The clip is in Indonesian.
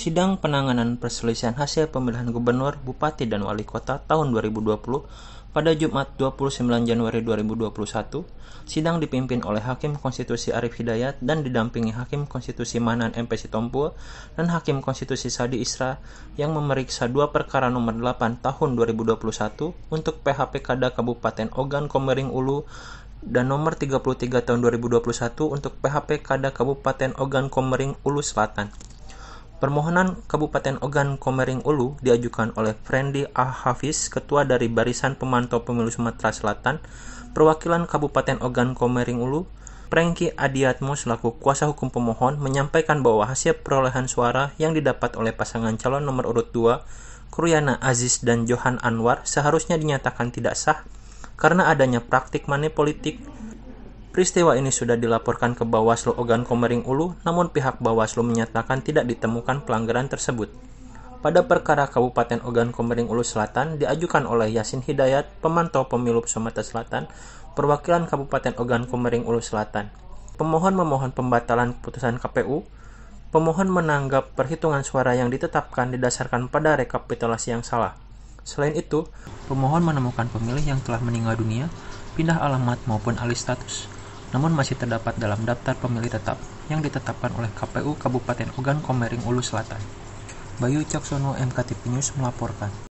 Sidang penanganan perselisihan hasil pemilihan gubernur, bupati, dan wali kota tahun 2020 pada Jumat 29 Januari 2021, sidang dipimpin oleh Hakim Konstitusi Arif Hidayat dan didampingi Hakim Konstitusi Manan MP Sitompul dan Hakim Konstitusi Sadi Isra yang memeriksa dua perkara nomor 8 tahun 2021 untuk PHP Kada Kabupaten Ogan Komering Ulu dan nomor 33 tahun 2021 untuk PHP Kada Kabupaten Ogan Komering Ulu Selatan. Permohonan Kabupaten Ogan Komering Ulu diajukan oleh Frendi A. Hafiz, Ketua dari Barisan Pemantau Pemilu Sumatera Selatan, Perwakilan Kabupaten Ogan Komering Ulu, Prengki Adiatmo selaku kuasa hukum pemohon menyampaikan bahwa hasil perolehan suara yang didapat oleh pasangan calon nomor urut 2, Kuryana Aziz dan Johan Anwar seharusnya dinyatakan tidak sah karena adanya praktik manipolitik Peristiwa ini sudah dilaporkan ke Bawaslu Ogan Komering Ulu, namun pihak Bawaslu menyatakan tidak ditemukan pelanggaran tersebut. Pada perkara Kabupaten Ogan Komering Ulu Selatan diajukan oleh Yasin Hidayat, pemantau pemilu Sumatera Selatan, perwakilan Kabupaten Ogan Komering Ulu Selatan. Pemohon memohon pembatalan keputusan KPU, pemohon menanggap perhitungan suara yang ditetapkan didasarkan pada rekapitulasi yang salah. Selain itu, pemohon menemukan pemilih yang telah meninggal dunia, pindah alamat maupun alih status namun masih terdapat dalam daftar pemilih tetap yang ditetapkan oleh KPU Kabupaten Ogan Komering Ulu Selatan. Bayu Caksono MKTP News melaporkan.